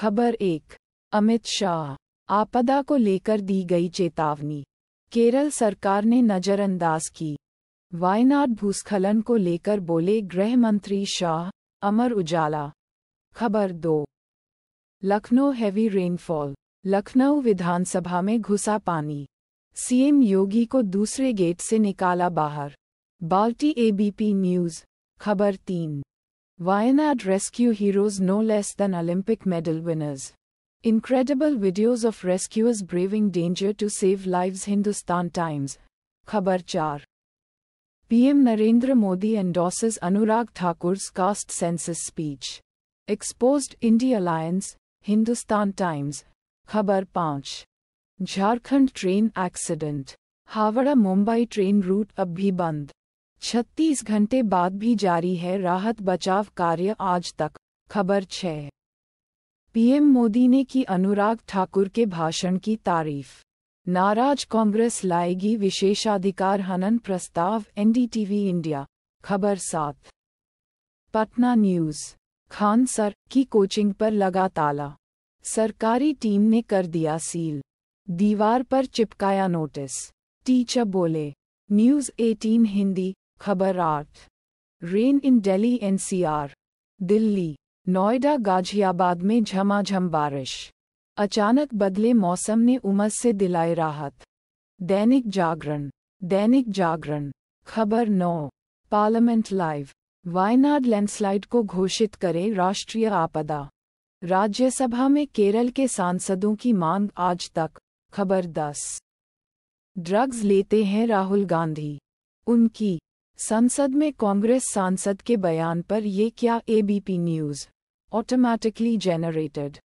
खबर एक अमित शाह आपदा को लेकर दी गई चेतावनी केरल सरकार ने नज़रअंदाज की वायनाड भूस्खलन को लेकर बोले गृह मंत्री शाह अमर उजाला खबर दो लखनऊ हैवी रेनफॉल लखनऊ विधानसभा में घुसा पानी सीएम योगी को दूसरे गेट से निकाला बाहर बाल्टी एबीपी न्यूज़ खबर तीन Wayanad rescue heroes no less than Olympic medal winners. Incredible videos of rescuers braving danger to save lives Hindustan Times. Khabar 4. PM Narendra Modi endorses Anurag Thakur's caste census speech. Exposed India Alliance, Hindustan Times. Khabar 5. Jharkhand train accident. Havara Mumbai train route abhi band. छत्तीस घंटे बाद भी जारी है राहत बचाव कार्य आज तक खबर छः पीएम मोदी ने की अनुराग ठाकुर के भाषण की तारीफ नाराज कांग्रेस लाएगी विशेषाधिकार हनन प्रस्ताव एनडीटीवी इंडिया खबर सात पटना न्यूज खान सर की कोचिंग पर लगा ताला सरकारी टीम ने कर दिया सील दीवार पर चिपकाया नोटिस टीचर बोले न्यूज़ 18 हिंदी खबर आठ rain in daily NCR Delhi Noida Ghaziabad में झमाझम बारिश अचानक बदले मौसम ने उमस से दिलाई राहत दैनिक जागरण दैनिक जागरण खबर नौ पार्लियामेंट लाइव वायनाड लैंडस्लाइड को घोषित करे राष्ट्रीय आपदा राज्यसभा में केरल के सांसदों की मांग आज तक खबर दस ड्रग्स लेते हैं राहुल गांधी उनकी संसद में कांग्रेस सांसद के बयान पर ये क्या एबीपी न्यूज ऑटोमैटिकली जेनरेटेड